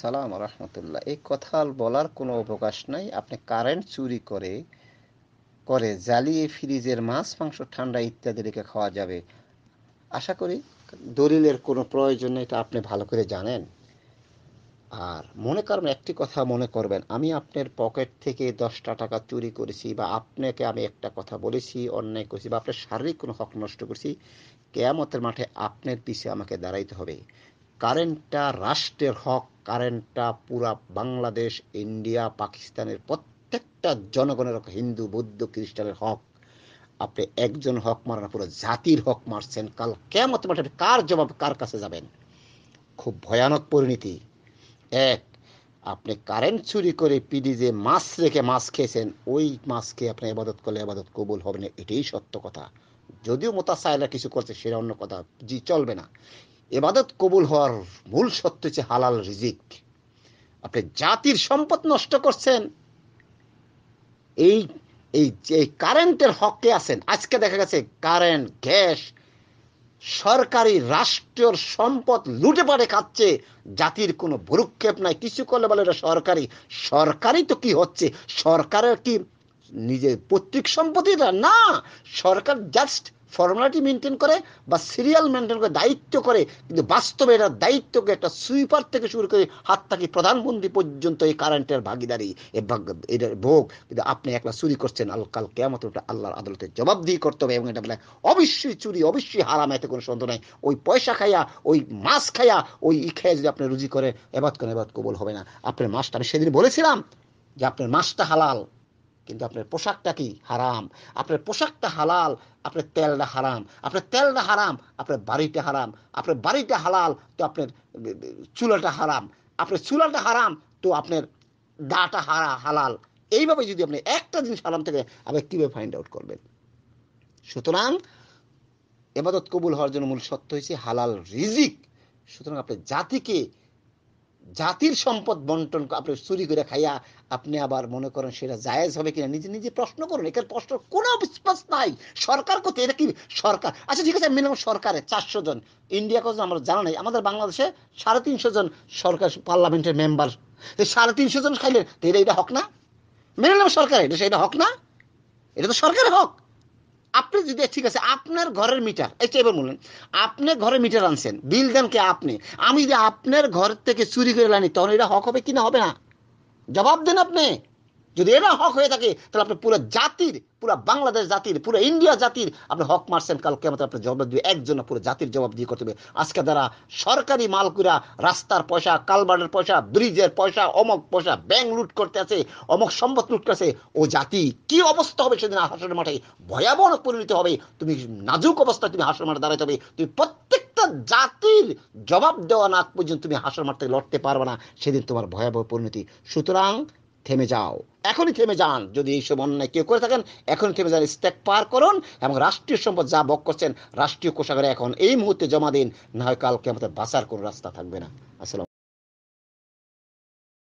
সালাম রহমতুল্লাহ এই কথা বলার কোনো অবকাশ নাই আপনি কারেন্ট চুরি করে করে জ্বালিয়ে ফ্রিজের মাছ মাংস ঠান্ডা ইত্যাদি রেখে খাওয়া যাবে আশা করি দলিলের কোনো প্রয়োজন এটা আপনি ভালো করে জানেন আর মনে করবেন একটি কথা মনে করবেন আমি আপনার পকেট থেকে দশটা টাকা চুরি করেছি বা আপনাকে আমি একটা কথা বলেছি অন্যায় করেছি বা আপনার শারীরিক কোনো হক নষ্ট করেছি কেয়ামতের মাঠে আপনার পিছিয়ে আমাকে দাঁড়াইতে হবে কারেন্টটা রাষ্ট্রের হক কারেন্টটা পুরা বাংলাদেশ ইন্ডিয়া পাকিস্তানের প্রত্যেকটা জনগণের হক হিন্দু বৌদ্ধ খ্রিস্টানের হক আপনি একজন হক মারেন পুরো জাতির হক মারছেন কাল কেমন মাঠে কার জবাব কার কাছে যাবেন খুব ভয়ানক পরিণতি এক আপনি কারেন্ট চুরি করে পিডিজে মাছ রেখে মাছ খেয়েছেন ওই মাছকে আপনি আবাদত করলে আবাদত কবুল হবে না এটাই সত্য কথা যদিও মোতা সাহেলা কিছু করছে সেটা অন্য কথা জি চলবে না এবাদত কবুল হওয়ার মূল সত্য হচ্ছে হালাল রিজিক আপনি জাতির সম্পদ নষ্ট করছেন এই এই যে কারেন্টের হকে আছেন আজকে দেখা গেছে কারেন্ট গ্যাস সরকারি রাষ্ট্রের সম্পদ লুটে পারে খাচ্ছে জাতির কোনো ভরুক্ষেপ নাই কিছু করলে বলে এটা সরকারি সরকারি তো কি হচ্ছে সরকারের কি নিজের পৈতৃক সম্পত্তিটা না সরকার জাস্ট ফর্মুলাটি মেনটেন করে বা সিরিয়াল মেনটেন করে দায়িত্ব করে কিন্তু বাস্তবে এটা দায়িত্বকে একটা সুইপার থেকে শুরু করে হাত থাকি প্রধানমন্ত্রী পর্যন্ত এই কারেন্টের ভাগিদারি এটার ভোগ কিন্তু আপনি একলা চুরি করছেন আল কাল কেমন ওটা আল্লাহর আদালতে জবাবদিহি করতে হবে এবং এটা বলে অবশ্যই চুরি অবশ্যই হারাম এতে কোনো সন্দেহ নাই ওই পয়সা খাইয়া ওই মাছ খাইয়া ওই ই খাইয়া যদি আপনি রুজি করে এবাদ করে এবাদ কবল হবে না আপনার মাছটা আমি সেদিন বলেছিলাম যে আপনার মাছটা হালাল কিন্তু আপনার পোশাকটা কি হারাম আপনার পোশাকটা হালাল আপনার তেলটা হারাম আপনার তেলটা হারাম আপনার বাড়িটা হারাম আপনার বাড়িটা হালাল তো আপনার চুলাটা হারাম আপনার চুলাটা হারাম তো আপনার দাটা হারা হালাল এইভাবে যদি আপনি একটা জিনিস হারাম থেকে আপনি কীভাবে ফাইন্ড আউট করবেন সুতরাং এবাদত কবুল হওয়ার জন্য মূল সত্য হয়েছে হালাল রিজিক সুতরাং আপনি জাতিকে জাতির সম্পদ বন্টন আপনি চুরি করে খাইয়া আপনি আবার মনে করেন সেটা জায়েজ হবে কিনা নিজে নিজে প্রশ্ন করুন এখানে প্রশ্ন কোনো স্পষ্ট নাই সরকার করতে এটা কি সরকার আচ্ছা ঠিক আছে মিনিমাম সরকারে চারশো জন ইন্ডিয়া কত আমরা জানা নাই আমাদের বাংলাদেশে সাড়ে তিনশো জন সরকার পার্লামেন্টের মেম্বার সাড়ে তিনশো জন খাইলেন তো এটা এটা হক না মেনে নিলাম সরকার এটা সেটা হক না এটা তো সরকারের হক আপনি যদি ঠিক আছে আপনার ঘরের মিটার এটা এবার বললেন আপনি ঘরের মিটার আনছেন বিল দেন কে আপনি আমি যদি আপনার ঘর থেকে চুরি করে আনি তখন এটা হক হবে কি না হবে না জবাব দেন আপনি যদি এরা হক হয়ে থাকে তাহলে আপনি পুরো জাতির পুরো বাংলাদেশ জাতির পুরো ইন্ডিয়া জাতির আপনি হক মারছেন কালকে আমাদের আপনি জবাব দিয়ে একজন পুরো জাতির জবাব দিয়ে করতে হবে আজকে যারা সরকারি মালকুরা রাস্তার পয়সা কালবারের পয়সা ব্রিজের পয়সা অমক পয়সা ব্যাংক লুট করতে আছে অমক সম্পদ লুট করছে ও জাতি কি অবস্থা হবে সেদিন হাসনের মাঠে ভয়াবহ পরিণত হবে তুমি নাজুক অবস্থা তুমি হাসনের মাঠে দাঁড়াতে হবে তুমি প্রত্যেকটা জাতির জবাব দেওয়া না পর্যন্ত তুমি হাসর মারতে লড়তে পারবে না সেদিন তোমার ভয়াবহ পরিণতি সুতরাং থেমে যাও এখনই থেমে যান যদি এইসব অন্যায় কেউ করে থাকেন এখনই থেমে যান স্ট্যাক পার করুন এবং রাষ্ট্রীয় সম্পদ যা বক করছেন রাষ্ট্রীয় কোষাগারে এখন এই মুহূর্তে জমা দিন না হয় কালকে আমাদের বাঁচার কোনো রাস্তা থাকবে না আসসালাম